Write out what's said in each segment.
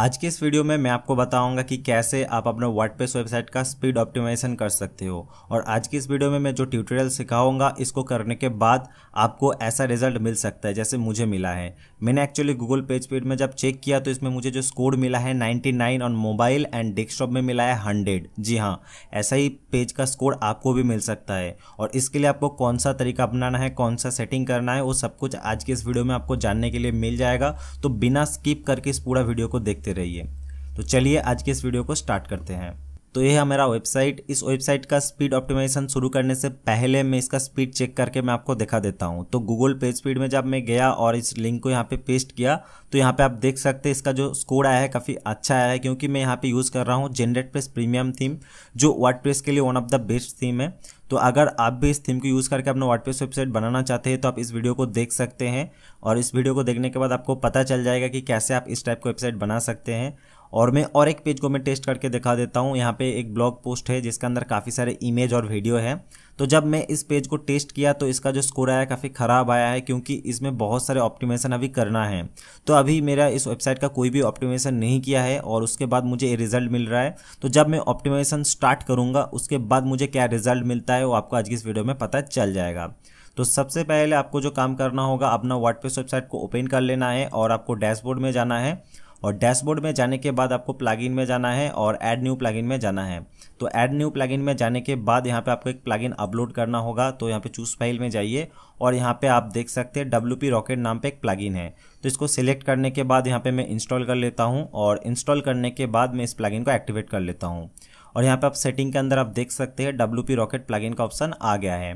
आज के इस वीडियो में मैं आपको बताऊंगा कि कैसे आप अपने वर्डप्रेस वेबसाइट का स्पीड ऑप्टिमाइजेशन कर सकते हो और आज की इस वीडियो में मैं जो ट्यूटोरियल सिखाऊंगा इसको करने के बाद आपको ऐसा रिजल्ट मिल सकता है जैसे मुझे मिला है मैंने एक्चुअली गूगल पेज पेड में जब चेक किया तो इसमें मुझे जो स्कोर मिला है 99 ऑन मोबाइल एंड डेस्कटॉप में मिला है 100 जी हाँ ऐसा ही पेज का स्कोर आपको भी मिल सकता है और इसके लिए आपको कौन सा तरीका अपनाना है कौन सा सेटिंग करना है वो सब कुछ आज के इस वीडियो में आपको जानने के लिए मिल जाएगा तो बिना स्किप करके इस पूरा वीडियो को देखते रहिए तो चलिए आज के इस वीडियो को स्टार्ट करते हैं तो ये है मेरा वेबसाइट इस वेबसाइट का स्पीड ऑप्टिमाइजेशन शुरू करने से पहले मैं इसका स्पीड चेक करके मैं आपको दिखा देता हूँ तो गूगल पेज स्पीड में जब मैं गया और इस लिंक को यहाँ पे पेस्ट किया तो यहाँ पे आप देख सकते हैं इसका जो स्कोर आया है काफ़ी अच्छा आया है क्योंकि मैं यहाँ पे यूज़ कर रहा हूँ जेनरेट प्रेस प्रीमियम थीम जो वर्ड के लिए one of the best theme है तो अगर आप भी इस थीम को यूज़ करके अपना वर्ड वेबसाइट बनाना चाहते हैं तो आप इस वीडियो को देख सकते हैं और इस वीडियो को देखने के बाद आपको पता चल जाएगा कि कैसे आप इस टाइप का वेबसाइट बना सकते हैं और मैं और एक पेज को मैं टेस्ट करके दिखा देता हूँ यहाँ पे एक ब्लॉग पोस्ट है जिसके अंदर काफ़ी सारे इमेज और वीडियो है तो जब मैं इस पेज को टेस्ट किया तो इसका जो स्कोर आया काफ़ी ख़राब आया है क्योंकि इसमें बहुत सारे ऑप्टिमेशन अभी करना है तो अभी मेरा इस वेबसाइट का कोई भी ऑप्टिमेशन नहीं किया है और उसके बाद मुझे ये रिजल्ट मिल रहा है तो जब मैं ऑप्टिमेशन स्टार्ट करूँगा उसके बाद मुझे क्या रिजल्ट मिलता है वो आपको आज की इस वीडियो में पता चल जाएगा तो सबसे पहले आपको जो काम करना होगा अपना वर्डप्रेस वेबसाइट को ओपन कर लेना है और आपको डैशबोर्ड में जाना है और डैशबोर्ड में जाने के बाद आपको प्लागिन में जाना है और एड न्यू प्लागिन में जाना है तो एड न्यू प्लागिन में जाने के बाद यहाँ पे आपको एक प्लागिन अपलोड करना होगा तो यहाँ पे चूज फाइल में जाइए और यहाँ पे आप देख सकते हैं डब्ल्यू पी रॉकेट नाम पे एक प्लागिन है तो इसको सिलेक्ट करने के बाद यहाँ पे मैं इंस्टॉल कर लेता हूँ और इंस्टॉल करने के बाद मैं इस प्लागिन को एक्टिवेट कर लेता हूँ और यहाँ पे आप सेटिंग के अंदर आप देख सकते हैं डब्ल्यू पी रॉकेट प्लागिन का ऑप्शन आ गया है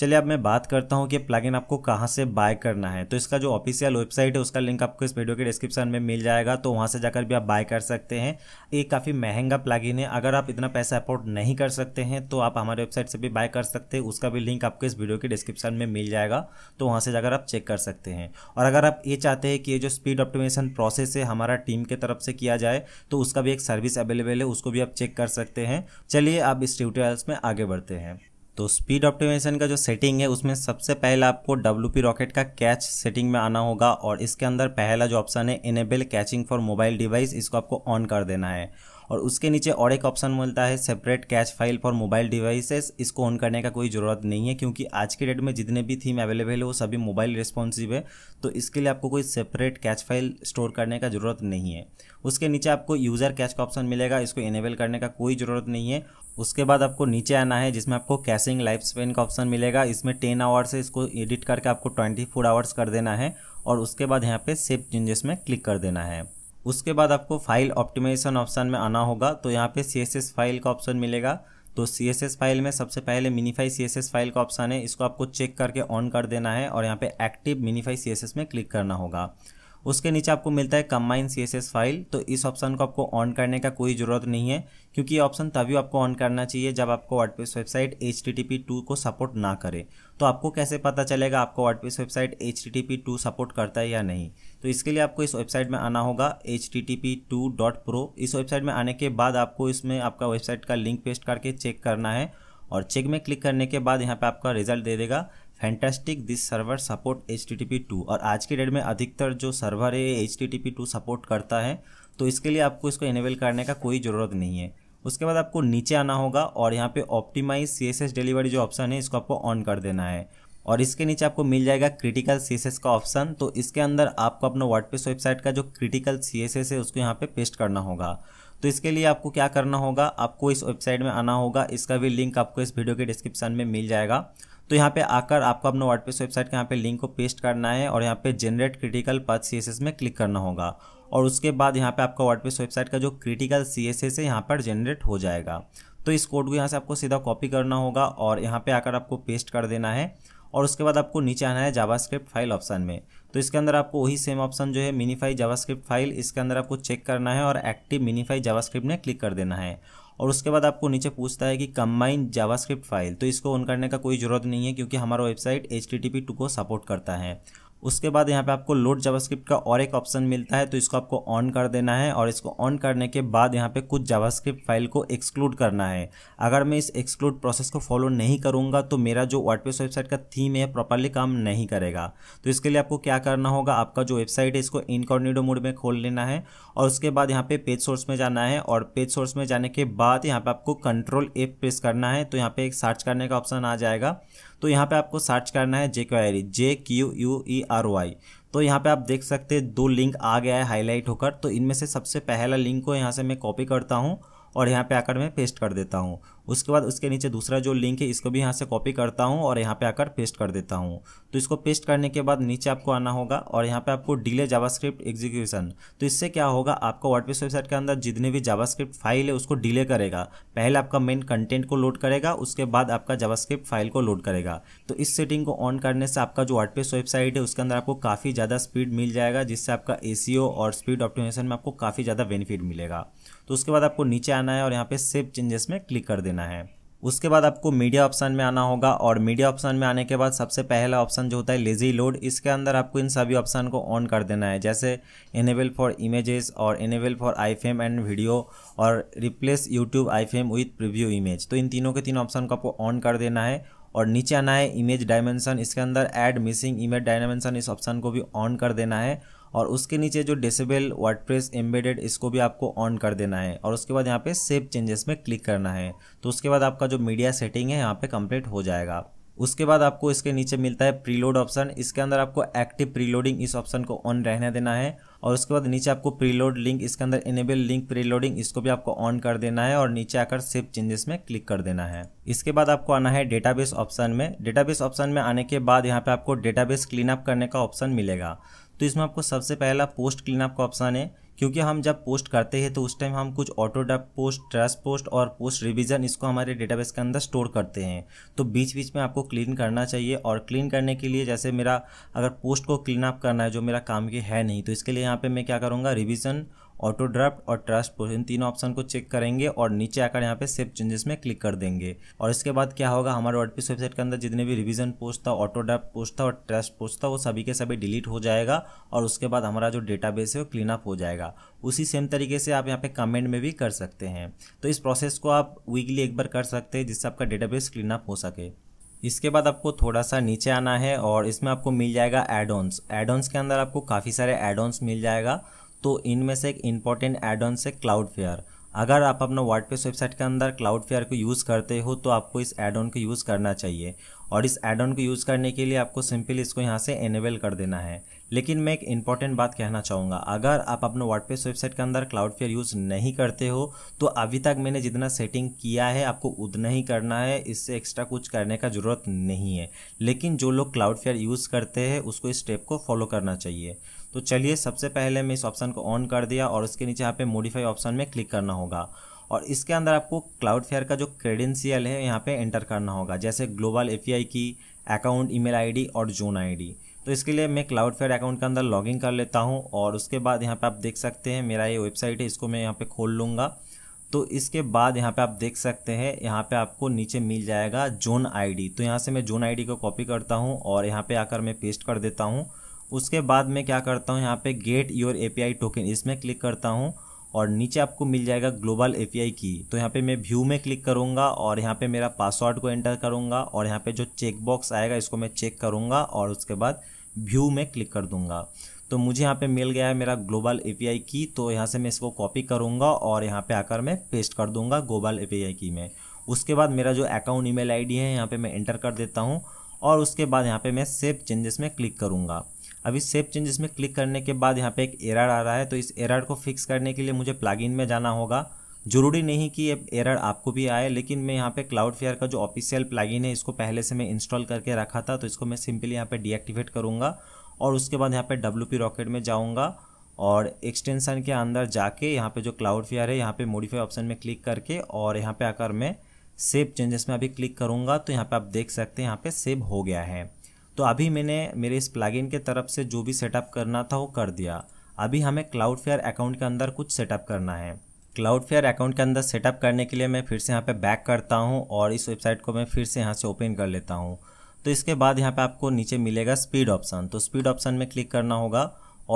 चलिए अब मैं बात करता हूँ कि प्लगइन आपको कहाँ से बाय करना है तो इसका जो ऑफिशियल वेबसाइट है उसका लिंक आपको इस वीडियो के डिस्क्रिप्शन में मिल जाएगा तो वहाँ से जाकर भी आप बाय कर सकते हैं ये काफ़ी महंगा प्लगइन है अगर आप इतना पैसा अफोर्ड नहीं कर सकते हैं तो आप हमारे वेबसाइट से भी बाय कर सकते हैं उसका भी लिंक आपको इस वीडियो के डिस्क्रिप्शन में मिल जाएगा तो वहाँ से जाकर आप चेक कर सकते हैं और अगर आप ये चाहते हैं कि ये जो स्पीड ऑप्टिमेशन प्रोसेस है हमारा टीम के तरफ से किया जाए तो उसका भी एक सर्विस अवेलेबल है उसको भी आप चेक कर सकते हैं चलिए आप इस ट्यूटोरियल्स में आगे बढ़ते हैं तो स्पीड ऑप्टिमाइजेशन का जो सेटिंग है उसमें सबसे पहले आपको डब्ल्यू रॉकेट का कैच सेटिंग में आना होगा और इसके अंदर पहला जो ऑप्शन है enable caching for mobile device इसको आपको ऑन कर देना है और उसके नीचे और एक ऑप्शन मिलता है separate cache file for mobile devices इसको ऑन करने का कोई ज़रूरत नहीं है क्योंकि आज के डेट में जितने भी थीम अवेलेबल है वो सभी मोबाइल रिस्पॉन्सिव है तो इसके लिए आपको कोई सेपरेट कैश फाइल स्टोर करने का ज़रूरत नहीं है उसके नीचे आपको यूज़र कैश का ऑप्शन मिलेगा इसको इनेबल करने का कोई ज़रूरत नहीं है उसके बाद आपको नीचे आना है जिसमें आपको कैशिंग लाइफ स्पेन का ऑप्शन मिलेगा इसमें टेन आवर्स है इसको एडिट करके आपको ट्वेंटी फोर आवर्स कर देना है और उसके बाद यहाँ पे सेव चेंजेस में क्लिक कर देना है उसके बाद आपको फाइल ऑप्टिमाइजेशन ऑप्शन में आना होगा तो यहाँ पे सी फाइल का ऑप्शन मिलेगा तो सी फाइल में सबसे पहले मिनीफाई सी फाइल का ऑप्शन है इसको आपको चेक करके ऑन कर देना है और यहाँ पे एक्टिव मिनीफाई सी में क्लिक करना होगा उसके नीचे आपको मिलता है कम्बाइन सी फाइल तो इस ऑप्शन को आपको ऑन करने का कोई ज़रूरत नहीं है क्योंकि ये ऑप्शन तभी आपको ऑन करना चाहिए जब आपको वर्डप्रेस वेबसाइट एच टी को सपोर्ट ना करे तो आपको कैसे पता चलेगा आपको WordPress website H T support करता है या नहीं तो इसके लिए आपको इस वेबसाइट में आना होगा H T T P two dot pro इस वेबसाइट में आने के बाद आपको इसमें आपका वेबसाइट का लिंक पेस्ट करके चेक करना है और चेक में क्लिक करने के बाद यहाँ पे आपका रिजल्ट दे देगा fantastic this server support H T T P two और आज के डेट में अधिकतर जो सर्वर है H T T P two support करता है तो इसके लिए आपको इसको इनेबल करने का कोई ज़रूरत नहीं है उसके बाद आपको नीचे आना होगा और यहाँ पे optimize C S S delivery जो ऑप्शन है इसको आपको ऑन कर देना है और इसके नीचे आपको मिल जाएगा क्रिटिकल सीएसएस का ऑप्शन तो इसके अंदर आपको अपना वर्डप्रेस वेबसाइट का जो क्रिटिकल सीएसएस है उसको यहाँ पे पेस्ट करना होगा तो इसके लिए आपको क्या करना होगा आपको इस वेबसाइट में आना होगा इसका भी लिंक आपको इस वीडियो के डिस्क्रिप्शन में मिल जाएगा तो यहाँ पे आकर आपको अपना वर्डप्रेस वेबसाइट के यहाँ पे लिंक को पेस्ट करना है और यहाँ पे जनरेट क्रिटिकल पथ सीएसएस में क्लिक करना होगा और उसके बाद यहाँ पे आपका वर्डप्रेस वेबसाइट का जो क्रिटिकल सीएसएस है यहाँ पर जनरेट हो जाएगा तो इस कोड को यहाँ से आपको सीधा कॉपी करना होगा और यहाँ पे आकर आपको पेस्ट कर देना है और उसके बाद आपको नीचे आना है जावास्क्रिप्ट फाइल ऑप्शन में तो इसके अंदर आपको वही सेम ऑप्शन जो है मिनीफाई जावास्क्रिप्ट फाइल इसके अंदर आपको चेक करना है और एक्टिव मिनीफाई जावास्क्रिप्ट में क्लिक कर देना है और उसके बाद आपको नीचे पूछता है कि कम्बाइन जावास्क्रिप्ट फाइल तो इसको ऑन करने का कोई ज़रूरत नहीं है क्योंकि हमारा वेबसाइट एच को सपोर्ट करता है उसके बाद यहाँ पे आपको लोड जावास्क्रिप्ट का और एक ऑप्शन मिलता है तो इसको आपको ऑन कर देना है और इसको ऑन करने के बाद यहाँ पे कुछ जावास्क्रिप्ट फाइल को एक्सक्लूड करना है अगर मैं इस एक्सक्लूड प्रोसेस को फॉलो नहीं करूँगा तो मेरा जो वर्डप्रेस वेबसाइट का थीम है प्रॉपरली काम नहीं करेगा तो इसके लिए आपको क्या करना होगा आपका जो वेबसाइट है इसको इनकॉर्डिनेटो मोड में खोल लेना है और उसके बाद यहाँ पर पेज सोर्स में जाना है और पेज सोर्स में जाने के बाद यहाँ पर आपको कंट्रोल एप प्रेस करना है तो यहाँ पर एक सर्च करने का ऑप्शन आ जाएगा तो यहाँ पे आपको सर्च करना है jQuery J Q U E R Y तो यहाँ पे आप देख सकते हैं दो लिंक आ गया है हाईलाइट होकर तो इनमें से सबसे पहला लिंक को यहाँ से मैं कॉपी करता हूँ और यहाँ पे आकर मैं पेस्ट कर देता हूँ उसके बाद उसके नीचे दूसरा जो लिंक है इसको भी यहाँ से कॉपी करता हूँ और यहाँ पे आकर पेस्ट कर देता हूँ तो इसको पेस्ट करने के बाद नीचे आपको आना होगा और यहाँ पे आपको डिले जावास्क्रिप्ट एग्जीक्यूशन तो इससे क्या होगा आपका वर्डप्रेस वेबसाइट के अंदर जितने भी जावास्क्रिप्ट फाइल है उसको डिले करेगा पहले आपका मेन कंटेंट को लोड करेगा उसके बाद आपका जावास्क्रिप्ट फाइल को लोड करेगा तो इस सेटिंग को ऑन करने से आपका जो वर्डप्रेस वेबसाइट है उसके अंदर आपको काफ़ी ज़्यादा स्पीड मिल जाएगा जिससे आपका ए e और स्पीड ऑप्टिमेशन में आपको काफ़ी ज़्यादा बेनिफिट मिलेगा तो उसके बाद आपको नीचे आना है और यहाँ पे सेव चेंजेस में क्लिक कर देना करना है उसके बाद आपको मीडिया ऑप्शन में आना होगा और मीडिया ऑप्शन में आने के बाद सबसे पहला ऑप्शन जो होता है लेजी लोड इसके अंदर आपको इन सभी ऑप्शन को ऑन कर देना है जैसे इनेबल फॉर इमेजेस और enable for iframe and video और replace YouTube iframe with preview image तो इन तीनों के तीन ऑप्शन को आपको ऑन कर देना है और नीचे आना है इमेज डायमेंशन इसके अंदर एड मिसिंग इमेज डायमेंशन इस ऑप्शन को भी ऑन कर देना है और उसके नीचे जो डिसेबल वर्डप्रेस एम्बेडेड इसको भी आपको ऑन कर देना है और उसके बाद यहाँ पे सेव चेंजेस में क्लिक करना है तो उसके बाद आपका जो मीडिया सेटिंग है यहाँ पे कंप्लीट हो जाएगा उसके बाद आपको इसके नीचे मिलता है प्रीलोड ऑप्शन इसके अंदर आपको एक्टिव प्रीलोडिंग इस ऑप्शन को ऑन रहने देना है और उसके बाद नीचे आपको प्रीलोड लिंक इसके अंदर इनेबल लिंक प्रीलोडिंग इसको भी आपको ऑन कर देना है और नीचे आकर सेव चेंजेस में क्लिक कर देना है इसके बाद आपको आना है डेटाबेस ऑप्शन में डेटाबेस ऑप्शन में आने के बाद यहाँ पे आपको डेटाबेस क्लीन अप करने का ऑप्शन मिलेगा तो इसमें आपको सबसे पहला पोस्ट क्लीनअप का ऑप्शन है क्योंकि हम जब पोस्ट करते हैं तो उस टाइम हम कुछ ऑटोडक पोस्ट ट्रस पोस्ट और पोस्ट रिवीजन इसको हमारे डेटाबेस के अंदर स्टोर करते हैं तो बीच बीच में आपको क्लीन करना चाहिए और क्लीन करने के लिए जैसे मेरा अगर पोस्ट को क्लीन अप करना है जो मेरा काम की है नहीं तो इसके लिए यहाँ पर मैं क्या करूँगा रिविज़न ऑटो ड्राफ्ट और ट्रस्ट पोस्ट इन तीनों ऑप्शन को चेक करेंगे और नीचे आकर यहाँ पे सेव चेंजेस में क्लिक कर देंगे और इसके बाद क्या होगा हमारे वर्डप्रेस वेबसाइट के अंदर जितने भी रिविजन पोस्ट था ऑटो ड्राफ्ट पोस्ट था और ट्रस्ट पोस्ट था वो सभी के सभी डिलीट हो जाएगा और उसके बाद हमारा जो डेटा है वो क्लीन अप हो जाएगा उसी सेम तरीके से आप यहाँ पे कमेंट में भी कर सकते हैं तो इस प्रोसेस को आप वीकली एक बार कर सकते हैं जिससे आपका डेटाबेस क्लीन अप हो सके इसके बाद आपको थोड़ा सा नीचे आना है और इसमें आपको मिल जाएगा एडोन्स एडोन्स के अंदर आपको काफ़ी सारे एडोन्स मिल जाएगा तो इनमें से एक इम्पॉर्टेंट एड ऑन से क्लाउड फेयर अगर आप अपना वर्डप्रेस वेबसाइट के अंदर क्लाउड फेयर को यूज़ करते हो तो आपको इस एड ऑन को यूज़ करना चाहिए और इस एड ऑन को यूज़ करने के लिए आपको सिंपली इसको यहाँ से एनेबल कर देना है लेकिन मैं एक इंपॉर्टेंट बात कहना चाहूँगा अगर आप अपने वर्डप्रेस वेबसाइट के अंदर क्लाउड फेयर यूज़ नहीं करते हो तो अभी तक मैंने जितना सेटिंग किया है आपको उतना ही करना है इससे एक्स्ट्रा कुछ करने का ज़रूरत नहीं है लेकिन जो लोग क्लाउड फेयर यूज़ करते हैं उसको इस स्टेप को फॉलो करना चाहिए तो चलिए सबसे पहले मैं इस ऑप्शन को ऑन कर दिया और उसके नीचे यहाँ पे मॉडिफाई ऑप्शन में क्लिक करना होगा और इसके अंदर आपको क्लाउड फेयर का जो क्रेडेंशियल है यहाँ पे एंटर करना होगा जैसे global API key account email ID और जोन आईडी तो इसके लिए मैं क्लाउड फेयर अकाउंट के अंदर लॉगिन कर लेता हूँ और उसके बाद यहाँ पे आप देख सकते हैं मेरा ये वेबसाइट है इसको मैं यहाँ पे खोल लूँगा तो इसके बाद यहाँ पर आप देख सकते हैं यहाँ पर आपको नीचे मिल जाएगा जोन आई तो यहाँ से मैं जोन आई को कॉपी करता हूँ और यहाँ पर आकर मैं पेस्ट कर देता हूँ उसके बाद मैं क्या करता हूँ यहाँ पे गेट योर एपीआई टोकन इसमें क्लिक करता हूँ और नीचे आपको मिल जाएगा ग्लोबल एपीआई की तो यहाँ पे मैं व्यू में क्लिक करूँगा और यहाँ पे मेरा पासवर्ड को एंटर करूँगा और यहाँ पे जो चेक बॉक्स आएगा इसको मैं चेक करूँगा और उसके बाद व्यू में क्लिक कर दूँगा तो मुझे यहाँ पे मिल गया है मेरा ग्लोबल एपीआई की तो यहाँ से मैं इसको कॉपी करूँगा और यहाँ पे आकर मैं पेस्ट कर दूँगा ग्लोबल एपीआई की में उसके बाद मेरा जो अकाउंट ईमेल आईडी है यहाँ पे मैं एंटर कर देता हूँ और उसके बाद यहाँ पे मैं सेव चेंजेस में क्लिक करूँगा अभी इस सेप चेंजेस में क्लिक करने के बाद यहाँ पे एक एरर आ रहा है तो इस एरर को फिक्स करने के लिए मुझे प्लागिन में जाना होगा ज़रूरी नहीं कि ये एरर आपको भी आए लेकिन मैं यहाँ पे क्लाउड फेयर का जो ऑफिशियल प्लागिन है इसको पहले से मैं इंस्टॉल करके रखा था तो इसको मैं सिंपली यहाँ पे डीएक्टिवेट करूँगा और उसके बाद यहाँ पे डब्ल्यू रॉकेट में जाऊँगा और एक्सटेंशन के अंदर जाके यहाँ पर जो क्लाउड फेयर है यहाँ पर मोडिफाई ऑप्शन में क्लिक करके और यहाँ पर आकर मैं सेव चेंजेस में अभी क्लिक करूँगा तो यहाँ पे आप देख सकते हैं यहाँ पे सेव हो गया है तो अभी मैंने मेरे इस प्लगइन के तरफ से जो भी सेटअप करना था वो कर दिया अभी हमें क्लाउड फेयर अकाउंट के अंदर कुछ सेटअप करना है क्लाउड फेयर अकाउंट के अंदर सेटअप करने के लिए मैं फिर से यहाँ पे बैक करता हूँ और इस वेबसाइट को मैं फिर से यहाँ से ओपन कर लेता हूँ तो इसके बाद यहाँ पे आपको नीचे मिलेगा स्पीड ऑप्शन तो स्पीड ऑप्शन में क्लिक करना होगा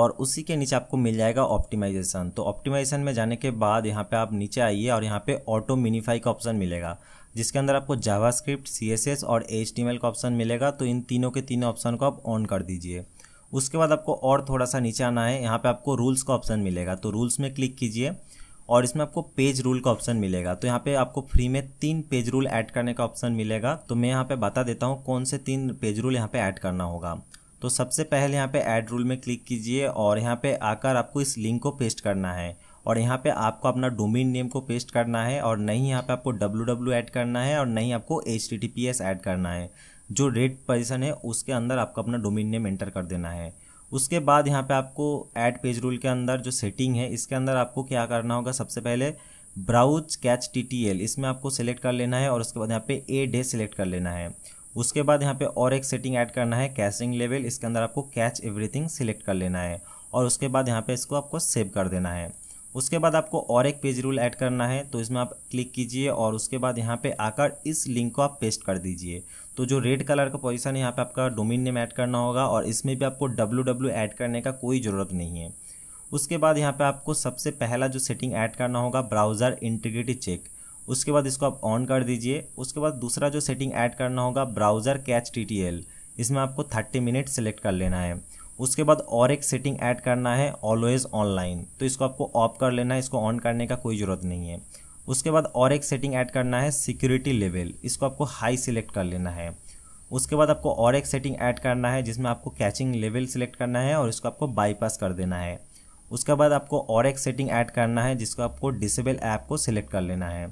और उसी के नीचे आपको मिल जाएगा ऑप्टिमाइजेशन तो ऑप्टिमाइजेशन में जाने के बाद यहाँ पर आप नीचे आइए और यहाँ पर ऑटो मिनीफाई का ऑप्शन मिलेगा जिसके अंदर आपको जावास्क्रिप्ट सी और एच का ऑप्शन मिलेगा तो इन तीनों के तीनों ऑप्शन को आप ऑन कर दीजिए उसके बाद आपको और थोड़ा सा नीचे आना है यहाँ पे आपको रूल्स का ऑप्शन मिलेगा तो रूल्स में क्लिक कीजिए और इसमें आपको पेज रूल का ऑप्शन मिलेगा तो यहाँ पे आपको फ्री में तीन पेज रूल ऐड करने का ऑप्शन मिलेगा तो मैं यहाँ पे बता देता हूँ कौन से तीन पेज रूल यहाँ पे ऐड करना होगा तो सबसे पहले यहाँ पे ऐड रूल में क्लिक कीजिए और यहाँ पे आकर आपको इस लिंक को पेस्ट करना है और यहाँ पे आपको अपना डोमेन नेम को पेस्ट करना है और नहीं यहाँ पे आपको डब्ल्यू डब्ल्यू ऐड करना है और नहीं आपको H T T P S add करना है जो रेड पोजिशन है उसके अंदर आपको अपना डोमेन नेम एंटर कर देना है उसके बाद यहाँ पे आपको ऐड पेज रूल के अंदर जो सेटिंग है इसके अंदर आपको क्या करना होगा सबसे पहले browse cache T T L इसमें आपको सेलेक्ट कर लेना है और उसके बाद यहाँ पे ए डे सेलेक्ट कर लेना है उसके बाद यहाँ पे और एक सेटिंग ऐड करना है कैचिंग लेवल इसके अंदर आपको कैच एवरीथिंग सिलेक्ट कर लेना है और उसके बाद यहाँ पे इसको आपको सेव कर देना है उसके बाद आपको और एक पेज रूल ऐड करना है तो इसमें आप क्लिक कीजिए और उसके बाद यहाँ पे आकर इस लिंक को आप पेस्ट कर दीजिए तो जो रेड कलर का पोजीशन है यहाँ पे आपका डोमेन नेम ऐड करना होगा और इसमें भी आपको डब्ल्यू डब्ल्यू ऐड करने का कोई ज़रूरत नहीं है उसके बाद यहाँ पे आपको सबसे पहला जो सेटिंग ऐड करना होगा ब्राउज़र इंटीग्रिटी चेक उसके बाद इसको आप ऑन कर दीजिए उसके बाद दूसरा जो सेटिंग ऐड करना होगा ब्राउज़र कैच टी इसमें आपको थर्टी मिनट सेलेक्ट कर लेना है उसके बाद और एक सेटिंग ऐड करना है ऑलवेज ऑनलाइन तो इसको आपको ऑफ कर लेना है इसको ऑन करने का कोई ज़रूरत नहीं है उसके बाद और एक सेटिंग ऐड करना है सिक्योरिटी लेवल इसको आपको हाई सिलेक्ट कर लेना है उसके बाद आपको और एक सेटिंग ऐड करना है जिसमें आपको कैचिंग लेवल सिलेक्ट करना है और इसको आपको बाईपास कर देना है उसके बाद आपको और एक सेटिंग ऐड करना है जिसको आपको डिसेबल ऐप को सिलेक्ट कर लेना है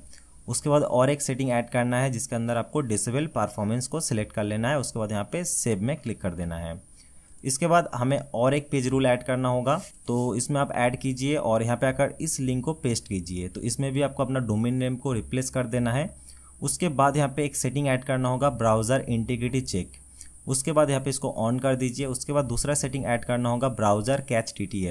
उसके बाद और एक सेटिंग ऐड करना है जिसके अंदर आपको डिसेबल परफॉर्मेंस को सिलेक्ट कर लेना है उसके बाद यहाँ पे सेव में क्लिक कर देना है इसके बाद हमें और एक पेज रूल ऐड करना होगा तो इसमें आप ऐड कीजिए और यहाँ पे आकर इस लिंक को पेस्ट कीजिए तो इसमें भी आपको अपना डोमेन नेम को रिप्लेस कर देना है उसके बाद यहाँ पे एक सेटिंग ऐड करना होगा ब्राउज़र इंटीग्रिटी चेक उसके बाद यहाँ पे इसको ऑन कर दीजिए उसके बाद दूसरा सेटिंग ऐड करना होगा ब्राउज़र कैच टी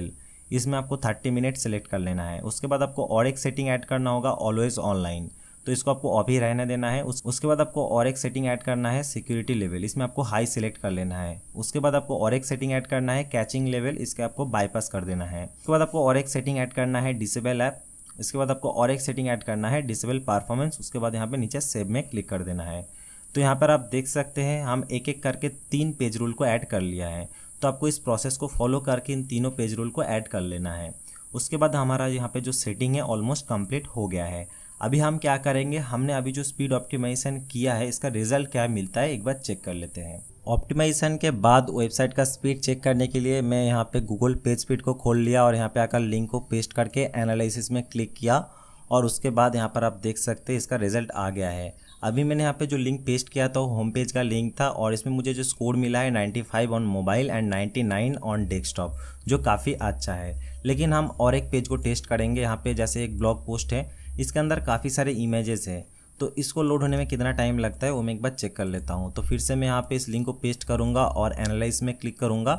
इसमें आपको थर्टी मिनट सेलेक्ट कर लेना है उसके बाद आपको और एक सेटिंग ऐड करना होगा ऑलवेज़ ऑनलाइन तो इसको आपको ही रहने देना है उस, उसके बाद आपको और एक सेटिंग ऐड करना है सिक्योरिटी लेवल इसमें आपको हाई सिलेक्ट कर लेना है उसके बाद आपको और एक सेटिंग ऐड करना है कैचिंग लेवल इसके आपको बाईपास कर देना है उसके बाद आपको और एक सेटिंग ऐड करना है डिसेबल ऐप इसके बाद आपको और एक सेटिंग ऐड करना है डिसेबल परफॉर्मेंस उसके बाद यहाँ पर नीचे सेब में क्लिक कर देना है तो यहाँ पर आप देख सकते हैं हम एक एक करके तीन पेज रूल को ऐड कर लिया है तो आपको इस प्रोसेस को फॉलो करके इन तीनों पेज रूल को ऐड कर लेना है उसके बाद हमारा यहाँ पे जो सेटिंग है ऑलमोस्ट कंप्लीट हो गया है अभी हम क्या करेंगे हमने अभी जो स्पीड ऑप्टिमाइजेशन किया है इसका रिजल्ट क्या मिलता है एक बार चेक कर लेते हैं ऑप्टिमाइजेशन के बाद वेबसाइट का स्पीड चेक करने के लिए मैं यहाँ पे गूगल पेज स्पीड को खोल लिया और यहाँ पे आकर लिंक को पेस्ट करके एनालिसिस में क्लिक किया और उसके बाद यहाँ पर आप देख सकते हैं इसका रिजल्ट आ गया है अभी मैंने यहाँ पे जो लिंक पेस्ट किया था वो होम पेज का लिंक था और इसमें मुझे जो स्कोर मिला है 95 on mobile and 99 on desktop जो काफ़ी अच्छा है लेकिन हम और एक पेज को टेस्ट करेंगे यहाँ पे जैसे एक ब्लॉग पोस्ट है इसके अंदर काफ़ी सारे इमेजेस है तो इसको लोड होने में कितना टाइम लगता है वो मैं एक बार चेक कर लेता हूँ तो फिर से मैं यहाँ पे इस लिंक को पेस्ट करूँगा और एनालाइज में क्लिक करूँगा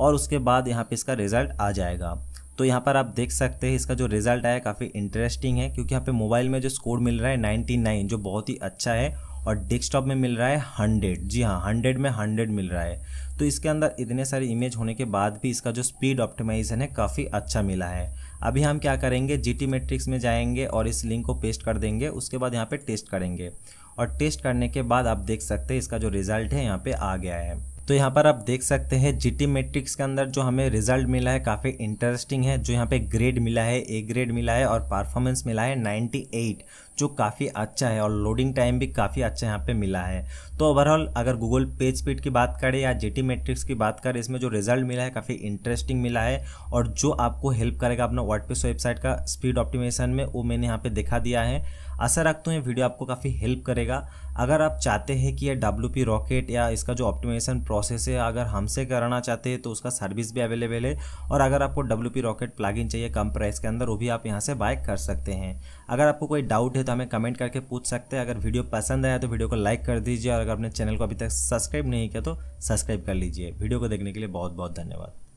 और उसके बाद यहाँ पे इसका रिज़ल्ट आ जाएगा तो यहाँ पर आप देख सकते हैं इसका जो रिज़ल्ट आया काफ़ी इंटरेस्टिंग है क्योंकि यहाँ पर मोबाइल में जो स्कोर मिल रहा है नाइन्टी जो बहुत ही अच्छा है और डेस्कटॉप में मिल रहा है हंड्रेड जी हाँ हंड्रेड में हंड्रेड मिल रहा है तो इसके अंदर इतने सारे इमेज होने के बाद भी इसका जो स्पीड ऑप्टिमाइजेशन है काफ़ी अच्छा मिला है अभी हम क्या करेंगे जी मैट्रिक्स में जाएंगे और इस लिंक को पेस्ट कर देंगे उसके बाद यहाँ पे टेस्ट करेंगे और टेस्ट करने के बाद आप देख सकते हैं इसका जो रिजल्ट है यहाँ पे आ गया है तो यहाँ पर आप देख सकते हैं जी मैट्रिक्स के अंदर जो हमें रिजल्ट मिला है काफ़ी इंटरेस्टिंग है जो यहाँ पे ग्रेड मिला है ए ग्रेड मिला है और परफॉर्मेंस मिला है 98 जो काफ़ी अच्छा है और लोडिंग टाइम भी काफ़ी अच्छा यहाँ पे मिला है तो ओवरऑल अगर गूगल पेज स्पीड की बात करें या जी मैट्रिक्स की बात करें इसमें जो रिजल्ट मिला है काफ़ी इंटरेस्टिंग मिला है और जो आपको हेल्प करेगा अपना वर्डप्रेस वेबसाइट का स्पीड ऑप्टिमेशन में वो मैंने यहाँ पर दिखा दिया है आशा रखता हूँ ये वीडियो आपको काफ़ी हेल्प करेगा अगर आप चाहते हैं कि यह डब्ल्यू रॉकेट या इसका जो ऑप्टिमेशन प्रोसेस है अगर हमसे कराना चाहते हैं तो उसका सर्विस भी अवेलेबल है और अगर आपको डब्ल्यू रॉकेट प्लागिन चाहिए कम प्राइस के अंदर वो भी आप यहाँ से बाय कर सकते हैं अगर आपको कोई डाउट है तो हमें कमेंट करके पूछ सकते हैं अगर वीडियो पसंद आया तो वीडियो को लाइक कर दीजिए और अगर अपने चैनल को अभी तक सब्सक्राइब नहीं किया तो सब्सक्राइब कर लीजिए वीडियो को देखने के लिए बहुत बहुत धन्यवाद